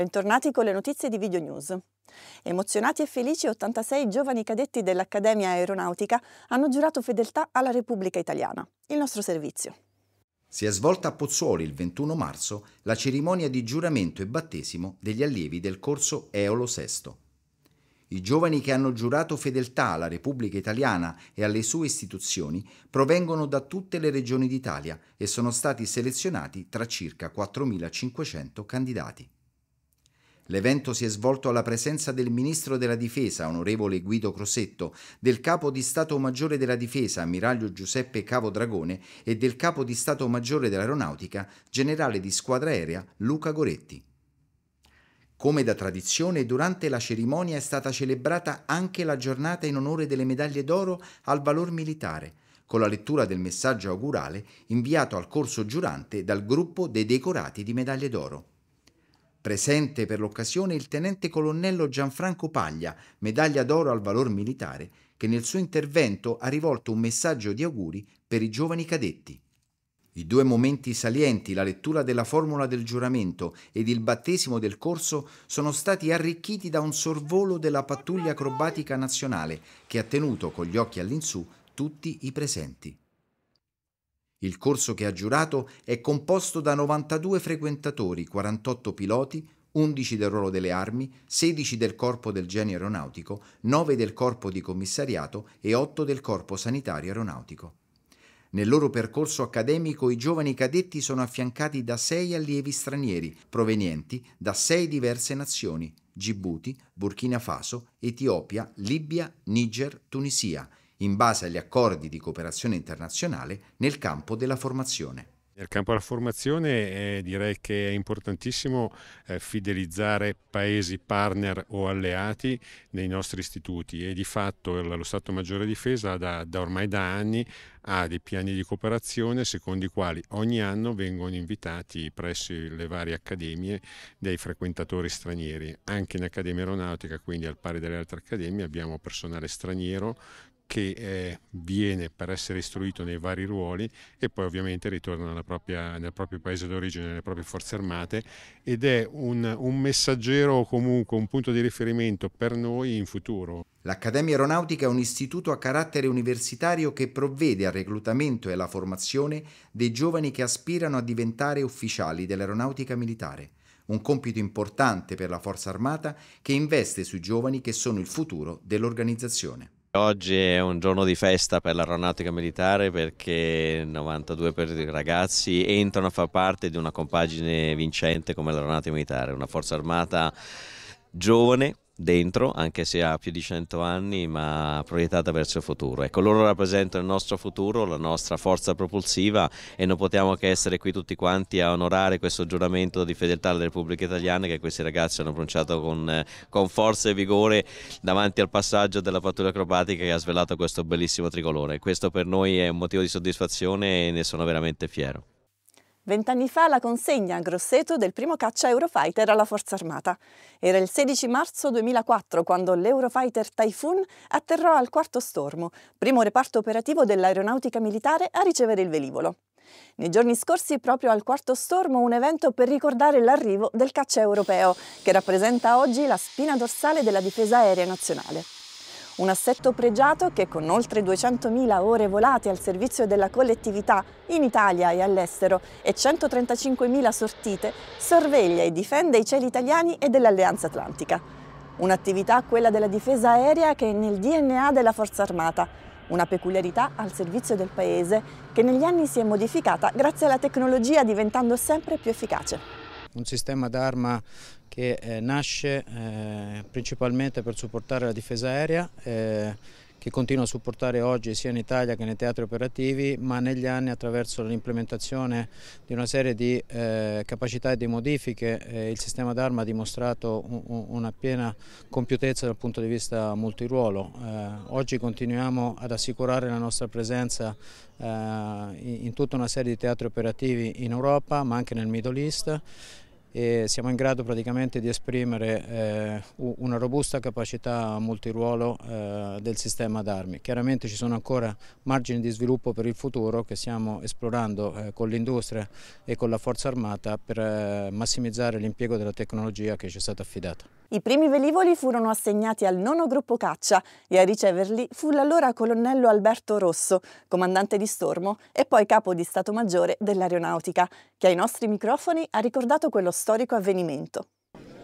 Bentornati con le notizie di Video News. Emozionati e felici 86 giovani cadetti dell'Accademia Aeronautica hanno giurato fedeltà alla Repubblica Italiana, il nostro servizio. Si è svolta a Pozzuoli il 21 marzo la cerimonia di giuramento e battesimo degli allievi del corso Eolo VI. I giovani che hanno giurato fedeltà alla Repubblica Italiana e alle sue istituzioni provengono da tutte le regioni d'Italia e sono stati selezionati tra circa 4.500 candidati. L'evento si è svolto alla presenza del Ministro della Difesa, onorevole Guido Crosetto, del Capo di Stato Maggiore della Difesa, ammiraglio Giuseppe Cavodragone, e del Capo di Stato Maggiore dell'Aeronautica, generale di squadra aerea Luca Goretti. Come da tradizione, durante la cerimonia è stata celebrata anche la giornata in onore delle medaglie d'oro al valor militare, con la lettura del messaggio augurale inviato al corso giurante dal gruppo dei decorati di medaglie d'oro. Presente per l'occasione il tenente colonnello Gianfranco Paglia, medaglia d'oro al valor militare, che nel suo intervento ha rivolto un messaggio di auguri per i giovani cadetti. I due momenti salienti, la lettura della formula del giuramento ed il battesimo del corso, sono stati arricchiti da un sorvolo della pattuglia acrobatica nazionale che ha tenuto con gli occhi all'insù tutti i presenti. Il corso che ha giurato è composto da 92 frequentatori, 48 piloti, 11 del ruolo delle armi, 16 del corpo del genio aeronautico, 9 del corpo di commissariato e 8 del corpo sanitario aeronautico. Nel loro percorso accademico i giovani cadetti sono affiancati da 6 allievi stranieri provenienti da 6 diverse nazioni Gibuti, Burkina Faso, Etiopia, Libia, Niger, Tunisia, in base agli accordi di cooperazione internazionale nel campo della formazione. Nel campo della formazione eh, direi che è importantissimo eh, fidelizzare paesi partner o alleati nei nostri istituti e di fatto lo Stato Maggiore Difesa da, da ormai da anni ha dei piani di cooperazione secondo i quali ogni anno vengono invitati presso le varie accademie dei frequentatori stranieri. Anche in Accademia Aeronautica, quindi al pari delle altre accademie, abbiamo personale straniero che eh, viene per essere istruito nei vari ruoli e poi ovviamente ritorna propria, nel proprio paese d'origine, nelle proprie forze armate ed è un, un messaggero o comunque un punto di riferimento per noi in futuro. L'Accademia Aeronautica è un istituto a carattere universitario che provvede al reclutamento e alla formazione dei giovani che aspirano a diventare ufficiali dell'aeronautica militare, un compito importante per la Forza Armata che investe sui giovani che sono il futuro dell'organizzazione. Oggi è un giorno di festa per l'aeronautica militare perché 92 per ragazzi entrano a far parte di una compagine vincente come l'aeronautica militare, una forza armata giovane dentro, anche se ha più di 100 anni, ma proiettata verso il futuro. Ecco, loro rappresentano il nostro futuro, la nostra forza propulsiva e non possiamo che essere qui tutti quanti a onorare questo giuramento di fedeltà alla Repubblica Italiana che questi ragazzi hanno pronunciato con, eh, con forza e vigore davanti al passaggio della fattura acrobatica che ha svelato questo bellissimo tricolore. Questo per noi è un motivo di soddisfazione e ne sono veramente fiero. Vent'anni fa la consegna a Grosseto del primo caccia Eurofighter alla Forza Armata. Era il 16 marzo 2004 quando l'Eurofighter Typhoon atterrò al quarto stormo, primo reparto operativo dell'aeronautica militare a ricevere il velivolo. Nei giorni scorsi, proprio al quarto stormo, un evento per ricordare l'arrivo del caccia europeo, che rappresenta oggi la spina dorsale della difesa aerea nazionale. Un assetto pregiato che con oltre 200.000 ore volate al servizio della collettività in Italia e all'estero e 135.000 sortite, sorveglia e difende i cieli italiani e dell'Alleanza Atlantica. Un'attività, quella della difesa aerea, che è nel DNA della Forza Armata, una peculiarità al servizio del Paese che negli anni si è modificata grazie alla tecnologia diventando sempre più efficace. Un sistema d'arma che eh, nasce eh, principalmente per supportare la difesa aerea eh, che continua a supportare oggi sia in Italia che nei teatri operativi, ma negli anni attraverso l'implementazione di una serie di eh, capacità e di modifiche eh, il sistema d'arma ha dimostrato un, una piena compiutezza dal punto di vista multiruolo. Eh, oggi continuiamo ad assicurare la nostra presenza eh, in, in tutta una serie di teatri operativi in Europa, ma anche nel Middle East e siamo in grado praticamente di esprimere eh, una robusta capacità multiruolo eh, del sistema d'armi. Chiaramente ci sono ancora margini di sviluppo per il futuro che stiamo esplorando eh, con l'industria e con la forza armata per eh, massimizzare l'impiego della tecnologia che ci è stata affidata. I primi velivoli furono assegnati al nono gruppo caccia e a riceverli fu l'allora colonnello Alberto Rosso, comandante di stormo e poi capo di Stato Maggiore dell'Aeronautica, che ai nostri microfoni ha ricordato quello storico avvenimento.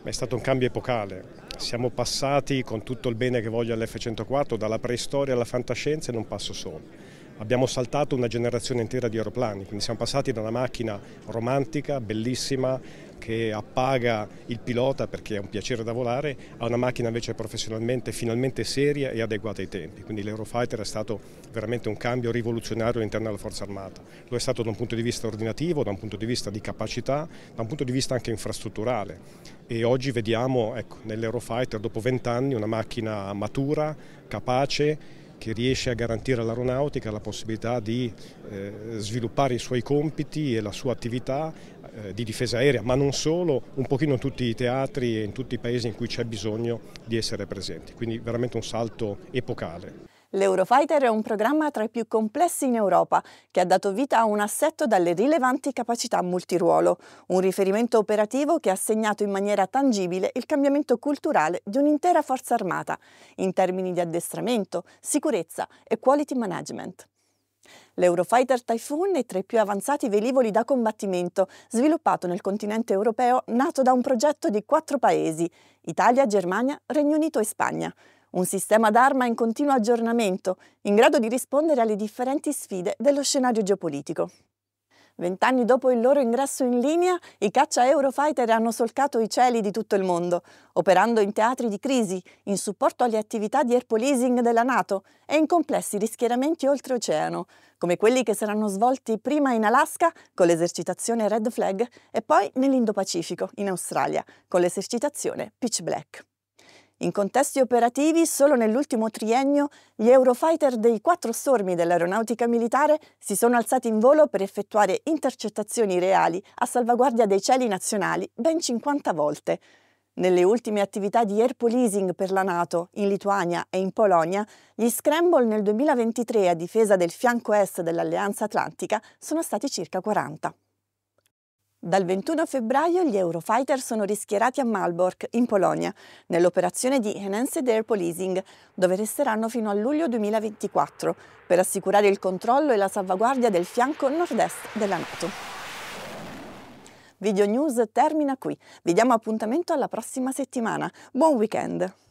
È stato un cambio epocale. Siamo passati, con tutto il bene che voglio all'F-104, dalla preistoria alla fantascienza in un passo solo. Abbiamo saltato una generazione intera di aeroplani, quindi siamo passati da una macchina romantica, bellissima, che appaga il pilota perché è un piacere da volare a una macchina invece professionalmente finalmente seria e adeguata ai tempi. Quindi l'Eurofighter è stato veramente un cambio rivoluzionario all'interno della Forza Armata. Lo è stato da un punto di vista ordinativo, da un punto di vista di capacità, da un punto di vista anche infrastrutturale. E oggi vediamo ecco, nell'Eurofighter dopo vent'anni una macchina matura, capace, che riesce a garantire all'aeronautica la possibilità di eh, sviluppare i suoi compiti e la sua attività eh, di difesa aerea, ma non solo, un pochino in tutti i teatri e in tutti i paesi in cui c'è bisogno di essere presenti. Quindi veramente un salto epocale. L'Eurofighter è un programma tra i più complessi in Europa, che ha dato vita a un assetto dalle rilevanti capacità multiruolo, un riferimento operativo che ha segnato in maniera tangibile il cambiamento culturale di un'intera forza armata, in termini di addestramento, sicurezza e quality management. L'Eurofighter Typhoon è tra i più avanzati velivoli da combattimento sviluppato nel continente europeo nato da un progetto di quattro paesi Italia, Germania, Regno Unito e Spagna. Un sistema d'arma in continuo aggiornamento, in grado di rispondere alle differenti sfide dello scenario geopolitico. Vent'anni dopo il loro ingresso in linea, i caccia Eurofighter hanno solcato i cieli di tutto il mondo, operando in teatri di crisi, in supporto alle attività di air policing della Nato e in complessi rischieramenti oltreoceano, come quelli che saranno svolti prima in Alaska con l'esercitazione Red Flag e poi nell'Indo-Pacifico, in Australia, con l'esercitazione Pitch Black. In contesti operativi, solo nell'ultimo triennio, gli Eurofighter dei quattro stormi dell'aeronautica militare si sono alzati in volo per effettuare intercettazioni reali a salvaguardia dei cieli nazionali ben 50 volte. Nelle ultime attività di air policing per la Nato in Lituania e in Polonia, gli Scramble nel 2023 a difesa del fianco est dell'Alleanza Atlantica sono stati circa 40. Dal 21 febbraio gli Eurofighter sono rischierati a Malbork, in Polonia, nell'operazione di Enhanced Air Policing, dove resteranno fino a luglio 2024, per assicurare il controllo e la salvaguardia del fianco nord-est della Nato. Video News termina qui. Vi diamo appuntamento alla prossima settimana. Buon weekend!